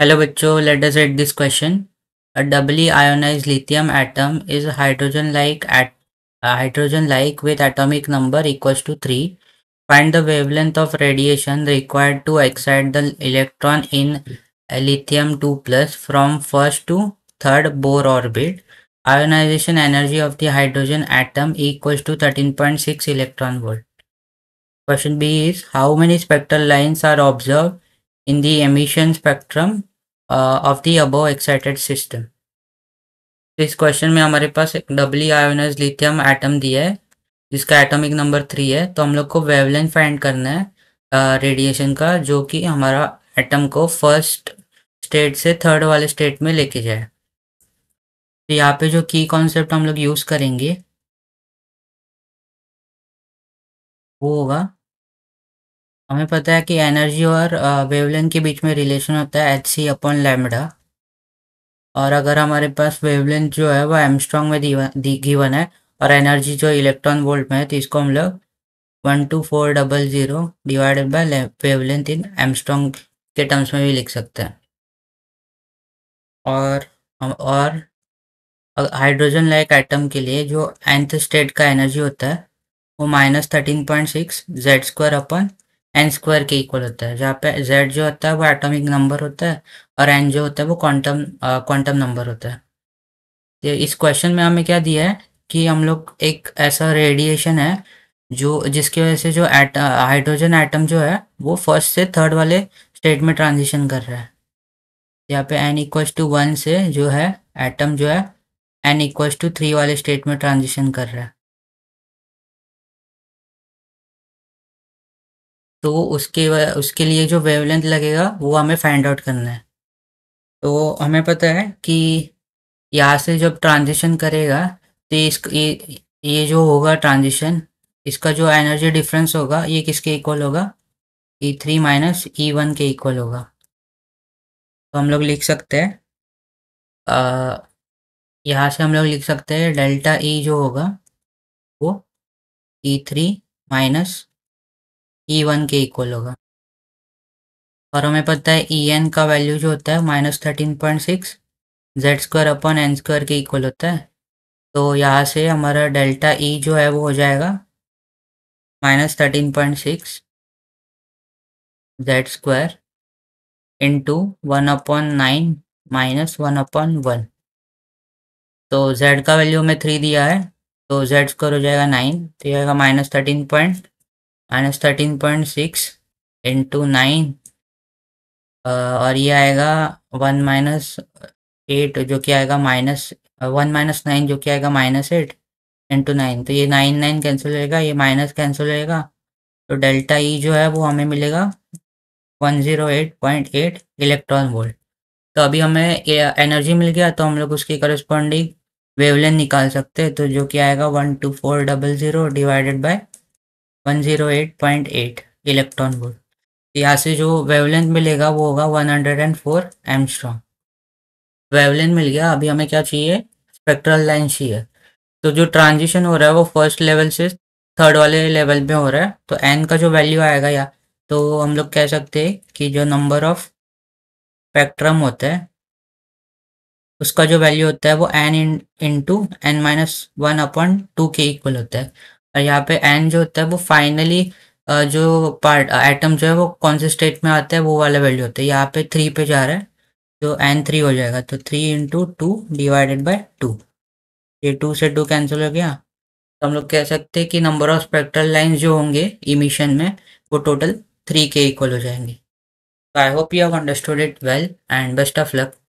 Hello Victor, let us read this question. A doubly ionized lithium atom is hydrogen-like at uh, hydrogen-like with atomic number equals to 3. Find the wavelength of radiation required to excite the electron in lithium 2 plus from first to third Bohr orbit. Ionization energy of the hydrogen atom equals to 13.6 electron volt. Question B is how many spectral lines are observed in the emission spectrum uh, of the above excited system. तो इस question में हमारे पास एक डबली ionise lithium atom दिया है जिसका atomic number three है तो हम लोग को वेवलेंथ फाइंड करना है रेडिएशन uh, का जो कि हमारा एटम को फर्स्ट स्टेट से थर्ड वाले स्टेट में लेके जाए तो यहाँ पे जो की कॉन्सेप्ट हम लोग यूज़ करेंगे वो होगा हमें पता है कि एनर्जी और वेवलेंथ के बीच में रिलेशन होता है एच सी अपॉन लैमडा और अगर हमारे पास वेवलेंथ जो है वो एमस्ट्रॉन्ग में गिवन है और एनर्जी जो इलेक्ट्रॉन वोल्ट में है तो इसको हम लोग one two four double zero divided by wavelength in angstrom के टर्म्स में भी लिख सकते हैं और हम और हाइड्रोजन लाइक आइटम के लिए जो एंथ स्टेट का एनर्जी होता है वो minus thirteen point six Z square upon N square के इक्वल होता है जहाँ पे जेड जो होता है वो एटॉमिक नंबर होता है और एन जो होता है वो क्वांटम क्वांटम नंबर होता है इस क्वेश्चन में हमें क्या दिया है कि हम लोग एक ऐसा रेडिएशन है जो जिसकी वजह से जो एट हाइड्रोजन एटम जो है वो फर्स्ट से थर्ड वाले स्टेट में ट्रांजिशन कर रहा है यहाँ पे एन इक्व टू वन से जो है एटम जो है एन इक्व टू थ्री वाले स्टेट में ट्रांजिशन कर रहा है तो उसके उसके लिए जो वेवलेंथ लगेगा वो हमें फाइंड आउट करना है तो हमें पता है कि यहाँ से जब ट्रांजिशन करेगा तो इस ये, ये जो होगा ट्रांजिशन इसका जो एनर्जी डिफरेंस होगा ये किसके इक्वल होगा E three minus E one के इक्वल होगा तो हम लोग लिख सकते हैं यहाँ से हम लोग लिख सकते हैं डेल्टा ई e जो होगा वो E three minus E e one के इक्वल होगा और हमें पता है ई e एन का वैल्यू जो होता है minus thirteen point six Z square upon N square के इक्वल होता है तो यहाँ से हमारा डेल्टा ई e जो है वो हो जाएगा minus thirteen point six Z square into one upon nine minus one upon one तो जेड का वैल्यू हमें थ्री दिया है तो जेड स्क्वायर हो जाएगा नाइन तो यह minus thirteen point minus thirteen point six into nine और ये आएगा वन माइनस एट जो कि आएगा माइनस वन माइनस नाइन जो कि आएगा माइनस एट इंटू नाइन तो ये नाइन नाइन कैंसिल होएगा ये माइनस कैंसिल होएगा तो डेल्टा ई e जो है वो हमें मिलेगा one zero eight point eight electron volt तो अभी हमें एनर्जी मिल गया तो हम लोग उसकी करस्पॉन्डिंग वेवलेंथ निकाल सकते हैं तो जो कि आएगा one two four double zero divided by 108.8 electron volt तो यहाँ से जो वेवलेंथ मिलेगा वो होगा 104 हंड्रेड एमस्ट्रॉन्ग वेवलेंथ मिल गया अभी हमें क्या चाहिए स्पेक्ट्रल लाइन चाहिए तो जो ट्रांजिशन हो रहा है वो फर्स्ट लेवल से थर्ड वाले लेवल में हो रहा है तो एन का जो वैल्यू आएगा या तो हम लोग कह सकते हैं कि जो नंबर ऑफ स्पेक्ट्रम होता है उसका जो वैल्यू होता है वो N in into N minus one upon two के इक्वल होता है यहाँ पे एंड जो होता है वो फाइनली जो पार्ट एटम जो है वो कौन से स्टेट में आता है वो वाला वैल्यू होता है यहाँ पे थ्री पे जा रहा है तो एन थ्री हो जाएगा तो three into two divided by two ये टू से टू कैंसिल हो गया तो हम लोग कह सकते हैं कि नंबर ऑफ स्पेक्ट्रल लाइन जो होंगे इमिशन में वो टोटल थ्री के इक्वल हो जाएंगे तो I hope you have understood it well and best of luck